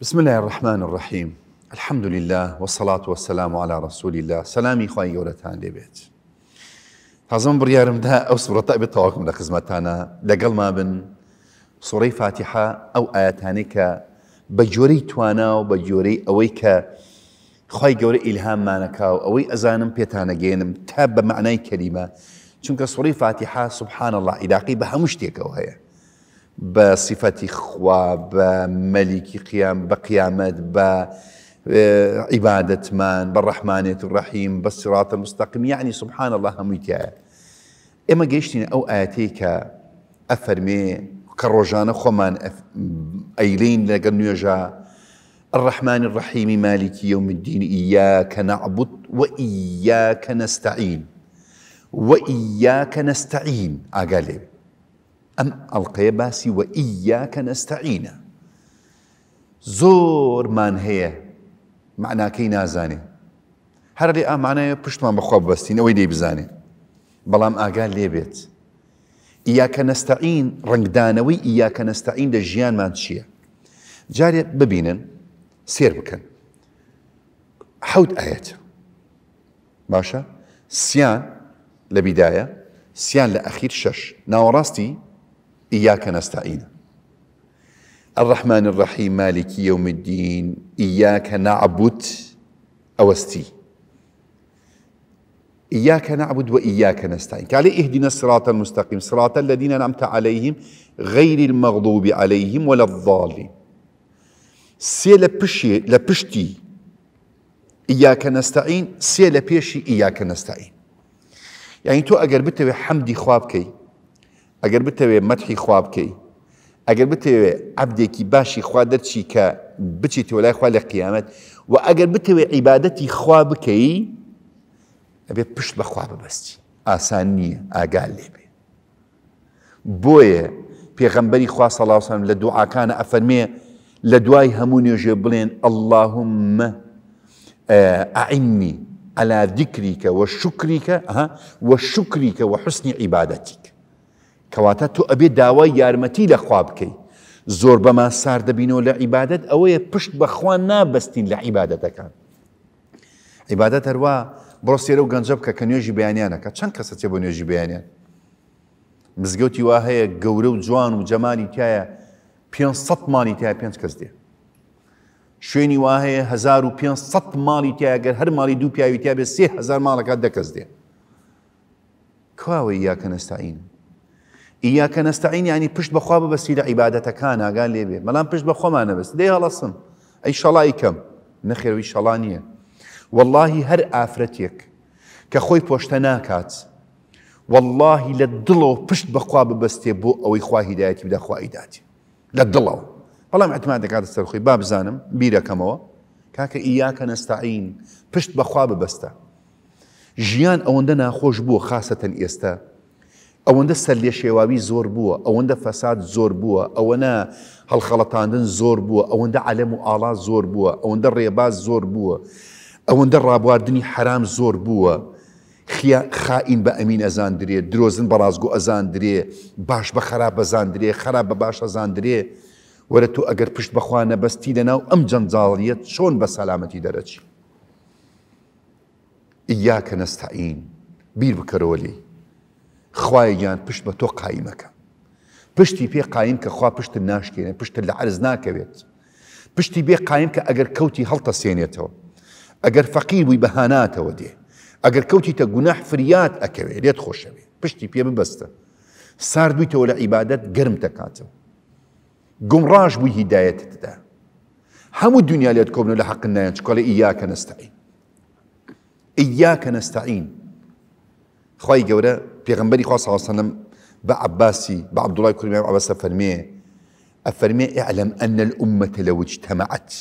بسم الله الرحمن الرحيم الحمد لله والصلاة والسلام على رسول الله سلامی خواهی گەورەتان لێبێت تازم بريارم ده أو سورة تأبي طواكم لخزمتانا لقل ما بن سورة فاتحة أو ئاەتانی بجوري توانا جۆرەی توانە و بە جۆرەی ئەوەی کە خی گەورە ئیلهاممانەکە و ئەوەی ئەزانم پێتانەگەێنم تا بە معنای کەریمە چونکە سوڕی فاتحە سبحان الله إلاقي بها مشتيك شتێکەوە بە سیفەتی خوا بە قيام بقيامات ب آه، عبادة بە عیباەتمان الرحيم بالصراط المستقيم يعني سبحان الله هەمووی تایە إما گەیشتین أو آتيك أفرمي كروجان کە أيلين خۆمان الرحمن الرحيم مالك يوم الدين إياك نعبد وإياك نستعين وإياك نستعين أقالب باسي واياك نستعين زور ئیاکە هي زۆرمان كي نازاني هر هەر لێ ئامانەیە پشتمان ما بەستین بستين دەی بزاني بەڵام ئاگا لێبێت ئیاکە نەستەعین ڕنگدانەوەی ئیاکە نەستەعین اياك نستعين چییە ما ببینن جاري بکەن سير ئاەت باشە آيات باشا سيان لبداية سيان لأخير شش ناوراستي إياك نستعين الرحمن الرحيم مالك يوم الدين إياك نعبد أوستي إياك نعبد وإياك نستعين قال اهدنا الصراط المستقيم صراط الذين نعمت عليهم غير المغضوب عليهم ولا الضالين سي لبشي لبشتي إياك نستعين سي لبشي إياك نستعين يعني تو أقربت بتوي خوابكي اگر بتوی مدحی خواب اگر بتوی عبدی کی باشی خوا چی کا بچی تۆلای خوا لە قیامەت و اگر بتوی عبادتی خواب کی ابی پشت بستی آسانی ئاسان نییە ئاگال پیغمبری خواه صلی اللہ علیہ وسلم لدعا کانا لە دوای همونی نوێژێ بڵێن ئەللهم اعنی على ذكرك وشكرك وشكرك وحسن عبادتك کەواتە تۆ ئەبێ داوای یارمەتی لەخوا بکەی زۆر بەما سار دەبینەوە لە عیبادت ئەوەیە پشت بەخوا نابستین لە عیباەتەکان عیبادەت هەروە بڕۆسیێرە و گەنجە بکە کە نوێژی بەیانیانەکە چەند کەسە چێ بۆ نوێژی بەیانیان مزگەوتی وا هەیە گەورە و جوان و جەمانی تایە 500 مانی تای پێنج کەس دێ شوێنی وا هەیە 1500 ماڵی تایگەر هەر ماڵی دوو پیاوی تیا بێ 3000 ماڵەکە دەکەس دێ کواوە یاکە نستاین ئیاکە نستعین ینی پشت بەخوا بەبستی لە عیباەتەکان ئاگان لێبێ مەڵام پشت بە خۆمان نەبست دێ هەڵەسم ئەی شەڵای کەم نەخێوی شەڵان نییە واللهی هەر ئافرەتێک کە خۆی پۆشتە ناکات واللهی لە دڵەوە پشت بەخوا ببەستێ بۆ ئەوەی خوا هیدایەتی بدەخوایداتی لە دڵەوە بەڵام ئەتمان دەکاتە سەرخۆی با بزانم بیرەکەمەوە کاکە ئیاکە نستعین پشت بەخوا ببەستە ژیان ئەوەندە ناخۆش بووە خاستەن ئێستا ئەوەندە سەر لێ شێواوی زۆر بووە ئەوەندە فەساد زۆر بووە ئەوەنە هەڵخەڵەتاندن زۆر بووە ئەوەندە عەلم و ئاڵا زۆر بووە ئەوەندە ڕێباز زۆر بووە ئەوەندە ڕابواردنی حرام زۆر بووە خائین بە ئەمین ئەزان درێ درۆزن بە ڕازگو ئەزان درێ باش بە خراپ بەزان درێ خراپ بە باش ئەزان درێ وەرە تو ئەگەر پشت بەخواانە بەستی لەناو ئەم جەنجاڵیت چۆن بە سەلامەتی دەرەچی ئیا کە نەستعین بیر بکەرەوە لی خوای جان پشت با تو قایم مەکە پشتی پێ قایم کە خوا پشتن ناشکێنێ پشتن لە عرز ناکەوێت پشتی بی قایم که اگر کوتی کە ئەگەر تو اگر فقیر بی فەقی بووی ده اگر کوتی تا تە فریاد فریات ئەکەوێت خوش خۆشەوێ پشتی پێ ببەستە سار دویتەوە لە عیبادەت گرم تەکاتەوە بی هدایت ده همو دنیا لێت کۆبن لحق حەق نایەن چکۆلە ئیاکە نستعین ئیاکە نستعین خواهی گوره پیغمبری خواه صلی اللہ علیہ وسلم بعباسي بعبد الله يكون الإمام عباس فرميه أفرميه اعلم أن الأمة لو اجتمعت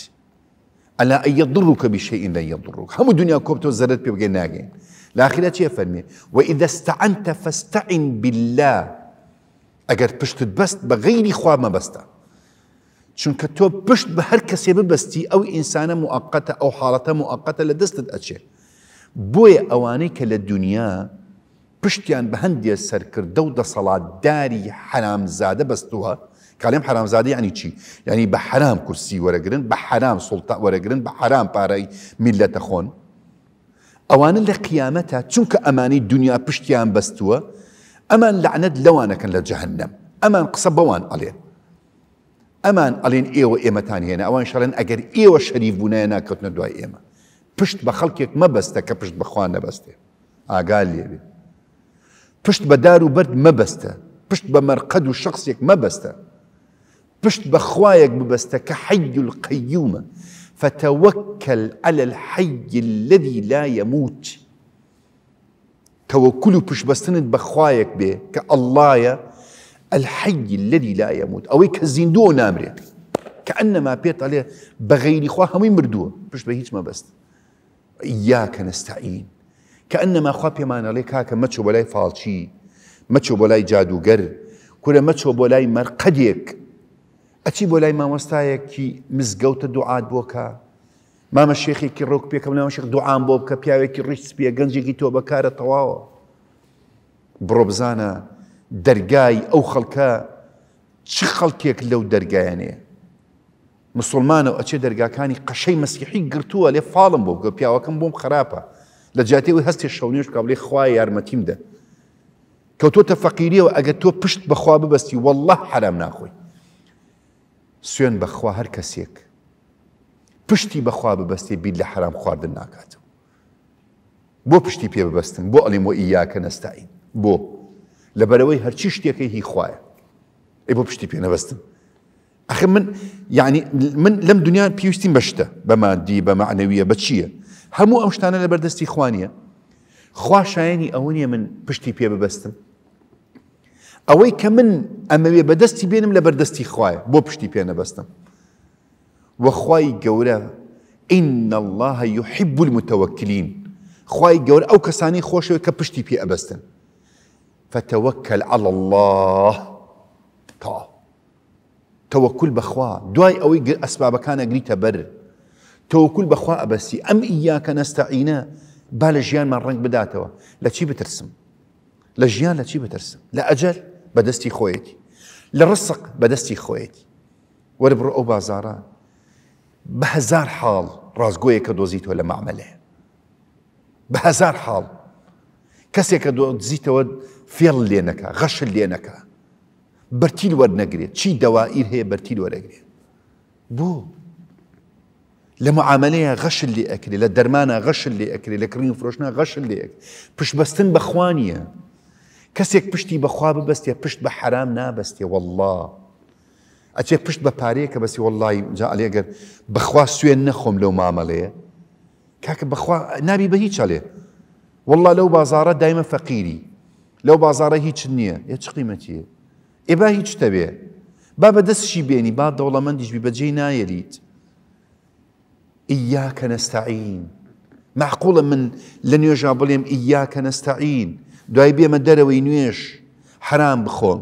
على أن يضرك بشيء لا يضرك هم الدنيا كوبتو زرت بيبقى ناقين الآخرة شيء فرميه وإذا استعنت فاستعن بالله أجر بشت بست بغيري خواه ما بستا چونکە كتوب پشت بە هەر کەسێ او انسانة مؤقتة او ئەو مؤقتة موقتە لە بوي اوانيك للدنيا پشتیان به بە هەندێ سەرکردە و دەسەڵاتداری حرامزادە بەستووە کاڵێم حرامزادە ینی چی ینی بە حرام کورسی وەرەگرن بە حرام سڵتا وەرەگرن بە حرام پارەی میلەتە خۆن ئەوانە لە قیامەتە چونکە ئەمانی دنیا پشتیان بەستووە ئەمان لعنت لەوانەکەن لە جەهنم ئەمان قسە بەوان ئەڵێن ئەمان ئەڵێن ئێوە ئێمەتان هێنا ئەوان شەڕێن ئەگەر ئێوە شەریف بوونایە ناکەوتنە دوای ئێمە پشت بە خەڵکێک مەبەستە کە پشت بەخواان نەبەستێ ئاگال لێبێت پشت بە دار و بەرد مەبەستە پشت شخصيك ما و شخصێک مەبەستە پشت بە خوایەک ببەستە فتوكل على الحي الذي لا يموت توكلو پش بستند بخوايك به كالله الحي الذي لا يموت او كزندو نامري كانما بيت عليه بغير خوها همي مردوه پش به ما بست اياك نستعين کە ئەنەما خوا پێمانەڵێ کاکە مەچۆ بۆ لای فالچی مەچۆ بۆ لای جادوگەر کورە مەچۆ بۆ لای مەرقەدێک ئەچی بۆ لای مامۆستایەکی مزگەوتە دوعات بۆکە مامە شێخێکی ڕۆک پێکەم ناوەشق دوعام بۆ بکە پیاوێکی ڕیست پێ گەنجێکی تۆ بەکارە تەواوە بڕۆ بزانە دەرگای ئەو خەڵکە چ خەڵکێک لەو دەرگایانەیە مسلمانە ئەچێ دەرگاکانی قەشەی مەسیحی گرتووە لێ فاڵم بۆ بکە پیاوەکەم بۆم خراپە لجاتي جااتی و هەستی شەونێش کا بڵێ خوای یارمەتیم دە کە تۆ تەفەقیریەوە ئەگە تۆ پشت والله حرام ناخوي سوێن بخوا هەر کەسێک پشتی بەخوا ببستی بیت لە حرام خواردن ناکاتەوە بۆ پشتی پێ ببستن بۆ ئەلیم و ئیاکە نەستاین بۆ لەبەرەوەی هەرچی شتێکی هی خوایە ئەی بۆ پشتی پێ نەبستن ئەخ من یعنی من لەم دنیا پێویستیم بەشتە بە مادی بە معنەویە هەموو ئەم شتانە لە بەردەستی خوانیە اونيا نیە من پشتی پێ ببەستم ئەوەی کە من ئەمەوێ بەدەستی بێنم لە بەردەستی خوایە بۆ پشتی پێ نەبەستم وەخوای گەورە ئین الله يحب المتوكلين خوای گەورە ئەو کەسانی خۆشەوە کە پشتی پێ ئەبەستن فتەوەکەل على الله تا بخوا بەخوا دوای ئەوەی ئەسبابەکانە گریتە بر توكل بخوا بسي أم إياك نستعين بالجيان من رنك بداتوا لا شي بترسم لجيان لا شي بترسم لا أجل بدستي خويتي لرصق بدستي خويتي وربر أو بازارا بهزار حال رازقوية كدوزيت ولا معمله بهزار حال كسي كدوزيت ود فيل لينك غش لينك برتيل ورنقريت تشي دوائر هي برتيل ورنقريت بو لمعامله غش اللي اكلي لدرمانا غش اللي اكلي لكريم فروشنا غش اللي اكلي بش بستن بخوانيه كسيك بشتي بخواب بس يا بشت بحرام نا بس يا والله اتي بشت بباريك بس والله جاء لي اگر بخوا سوي نخم لو معامله كاك بخوا نبي بهيش عليه والله لو بازاره دائما فقيري لو بازاره هيج نيه يا تشقيمتي ابا هيش تبيه بابا دس شي بيني بعد دولمان ديش بيبجي نايريت ئیاکە نەستعین معقوڵە من لە نوێژا بڵێم ئیاکە نەستعین دوای بێمە دەرەوەی نوێش حرام بخۆم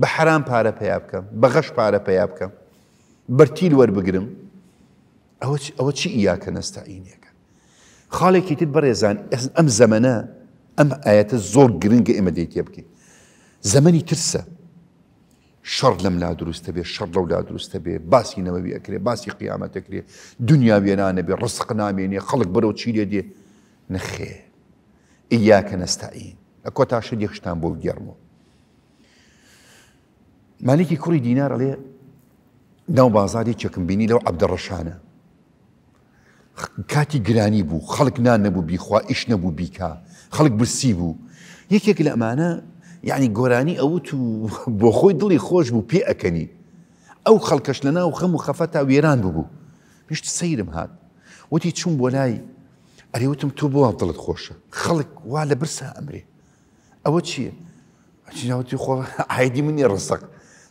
بە حرام پارە پیا بکەم بە غەش پارە پیا بکەم بەرتیل وەربگرم ئەوە چی ئیاکە نەستعینەکە خاڵێکی تر بەڕێزان ئەم زەمەە ئەم ئاەتە زۆر گرنگگە ئێمە دەیتێ بکەین زەمەنی ترسە شەڕ لەم لا دروستە بێ شەڕ لەو لا دروستە بێ باسی نەوەوی ئەکرێ باسی قیامەتەکرێ دنیا وێرانە بێ ڕسق نامێنێ خەڵک بەرەو چیرێ دێ نەخێ ئیاکە نەستایی لە کۆ تا شدی خشتان بۆ گەرمەوە مالێکی کوڕی دینار ئەڵێ ناو بازاری چەکمبینی لەو عبدەڕەشانە کاتی گرانی بوو خەڵک نان نەبوو بیخوا ئیش نەبوو بیکا خەڵک برسی بوو یەکێک لە ئەمانە يعني جوراني اوتو بوخوي بۆ خوش بو خۆش بوو پێ ئەەکەنی ئەو خەڵکەش لە ويران بو بو خەفە تسيرم هاد وتي پێشت بولاي هات وتی چوون خوش خلق ولا تۆ بۆ دڵت خۆشە خەڵک وا لە برسە ئەمرێ ئەوە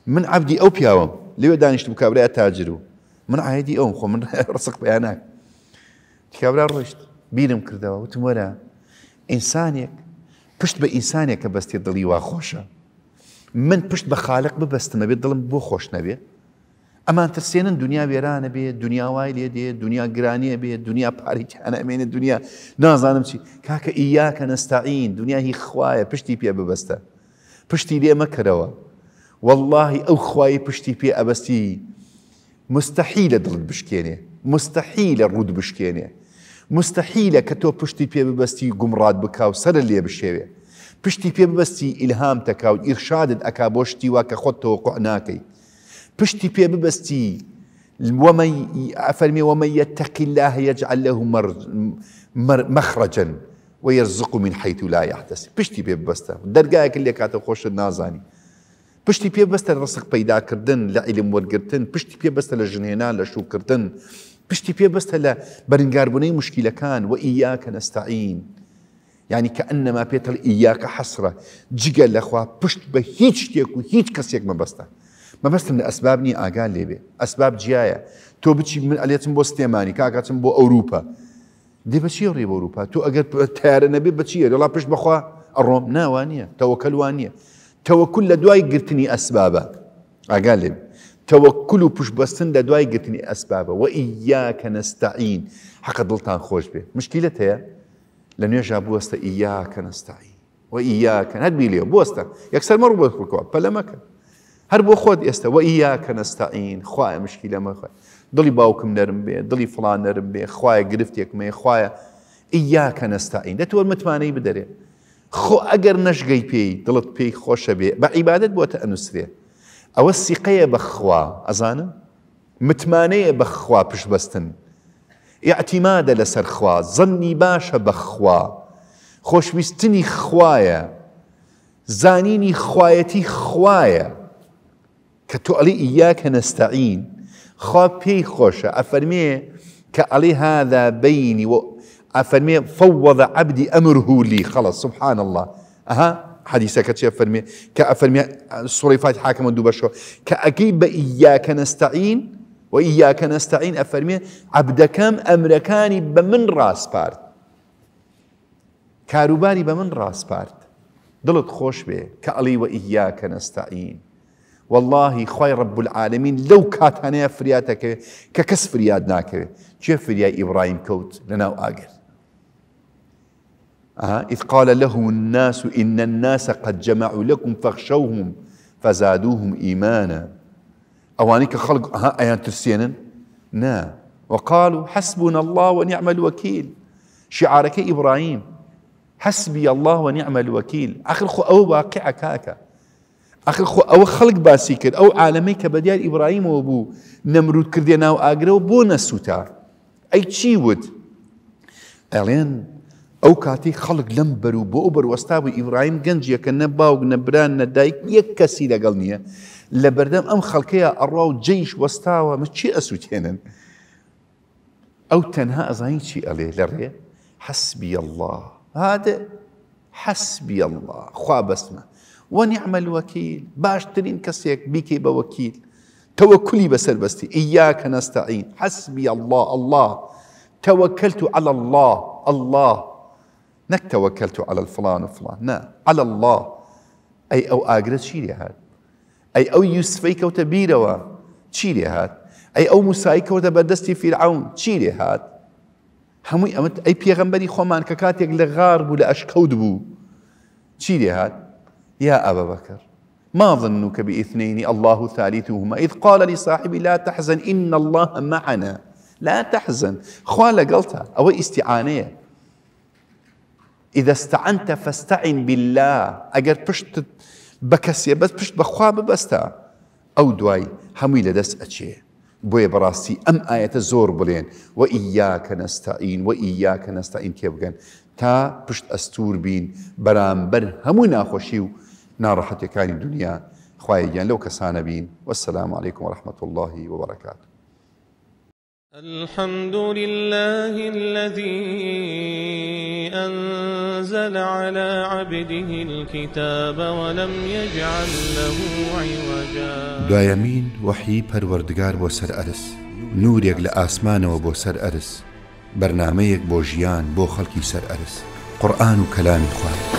من عبدي او پیاوم لو دانيش و کابراە تاجر من عیدی او خو من ڕسەق پیانناک تکابرا رشت بیرم کردەوە وتم ورا ئینسانێک پشت بە ئینسانێک کە بەستی دڵی وا خۆشە من پشت بە خاالق ببەستمە بێت دڵم بۆ خۆش نەبێ ئەمان ترسێنن دنیا وێرانە بێ دنیاوای لێ دێ دنیا گرانیە بێ دنیا پاریتیانە ئەمێنێ دنیا نازانم چی کاکە ئیاکە نەستاعین دنیا هی خوایە پشتی پێ ببەستە پشتی لێ مەکەرەوە واللهی ئەو خوای پشتی پێ ئەبەستی مستحی لە دڵت بشکێنێ مستحی لە ڕوود بشکێنێ مستحيلة كتو بشتي پشتی ببستي ببستی بكاو سر اللي لێ بشتي پشتی ببستي إلهام تكاو إرشاد ئیرشادت ئەک بۆ شتی بشتي کە خۆت تۆ ومن أفرمي ومن يتق الله يجعل له مخرجا ويرزق من حيث لا يحتسب بشتي پێ ببستا دەرگایەک اللي كاتو خوش النازاني بشتي پێ ببستا ڕسق پەیداکردن لە عیلم وەرگتن پشتی پێ بەستە لە ژنێنا پشتی پێبستە لە بەرنگاربوونەی مشکیلەکان و ئیاکە نەستعین یعنی کە ئەنەما پێتەڵ ئیاکە حەسرە جگە لەخوا پشت بە هیچ شتێک و هیچ کەسێک مەبەستە مەبەستم لە ئەسباب نی ئاگا لێبێ ئەسباب جیایە تۆ بچی من ئەلێتم بۆ ستێمانی کاکاتم بۆ ئەوروپا دێ بەچی ڕێ بە ئەوروپا تۆ ئەگەر تارە نەبێ بچیە لەڵا پشت بەخوا ئەڕۆم ناوانە تەوەکەلوان نیە تەوەکل لە دوای گرتنی ئەسبابە ئاگا لێبێ توكل بوش بستن دادواي قتني أسبابا وإياك نستعين حق دلتان خوش به مشكلتها هي لن يجا بوستا إياك نستعين وإياك هاد بيليو بوستا يكسر مر بوستا بلا ما كان هاد بو خود يستا وإياك نستعين خويا مشكلة ما خويا دلي باوكم نرم به دلي فلان نرم به خواه قرفت يك مي خويا إياك نستعين ده تور متماني بدري خو أجر نشغي بي دلت بي خوش بي بعبادة بوتا أنسريه ئەوە بخوا أزانا متمانية بخوا بش بستن اعتماد لسر خوا ظني باشا بخوا خوش بستني خوايا زانيني خوايتي خوايا كتؤلي إياك نستعين خوا بي خوش أفرمي كألي هذا بيني و فوض عبدي أمره لي خلاص سبحان الله أها حديثك تشي فرمي كأفرمي السورة حاكم كما دو بشو كأكيب إياك نستعين وإياك نستعين أفرمي عبدكم أمركاني بمن راس بارد كاروباري بمن راس بارد دلت خوش به كألي وإياك نستعين والله خوي رب العالمين لو كات فرياتك ككس فريادناك ناكره فريا إبراهيم كوت لنا وآقر إذ قال لهم الناس إن الناس قد جمعوا لكم فاخشوهم فزادوهم إيمانا أوانيك خلق ها أيان ترسينا نا وقالوا حسبنا الله ونعم الوكيل شعارك إبراهيم حسبي الله ونعم الوكيل آخر خو أو واقعك كاكا آخر خو أو خلق باسيكر أو عالميك بديال إبراهيم وابو نمرود كردينا وآقرا وبو نسوتا أي تشيود ألين او کاتی خلق لەم بەر و بۆ ابراهيم وەستاوی ئیبراهیم گەنجەکە نە باوک نەبران نەدایک یەک کەسی لەگەڵ نییە لە بەردەم ئەم خەڵکەیە ئەڕوا و جەیش وەستاوە مە چی ئەسووتێنن ئەو تەنها چی ئەڵێ لە حسبی الله هذا حسبي الله خواب اسمه ونعم الوكيل باش ترين كسيك بيكي بوكيل توكلي بسر بستي اياك نستعين حسبي الله الله توكلت على الله الله نك توكلت على الفلان وفلان نا على الله أي أو أجرس شيري هاد أي أو يوسفيك وتبيروا شيلي شيري هاد أي أو مسايك وتبدستي في فرعون شيري هاد هموي أمت أي بيغمبري خومان ككاتيك لغار ولا أشكود بو شيري هاد يا أبا بكر ما ظنك باثنين الله ثالثهما إذ قال لصاحبي لا تحزن إن الله معنا لا تحزن خالة قلتها أو استعانية اذا استعنت فاستعن بالله أجر بشت بکسی بس بشت بخوا ببستا او دواي هەمووی لە دەست بوي براسي أم آية الزور بلين وإياك نستعين وإياك نستعين كيف كان تا بشت أستور بين برام بر بین بەرامبەر هەموو ناخۆشی و ناڕەحەتەکانی دنیا خوایگیان لەو کەسانە بین وەسلام عليكم ورحمة الله وبركاته الحمد لله الذي أنزل على عبده الكتاب ولم يجعل له عوجا وحي دوایمین بو سر ارس نور يقل آسمان و بو سر ارس برنامه بەرنمەیەک بو جيان بو خلقي سر ارس قرآن و كلام خوارد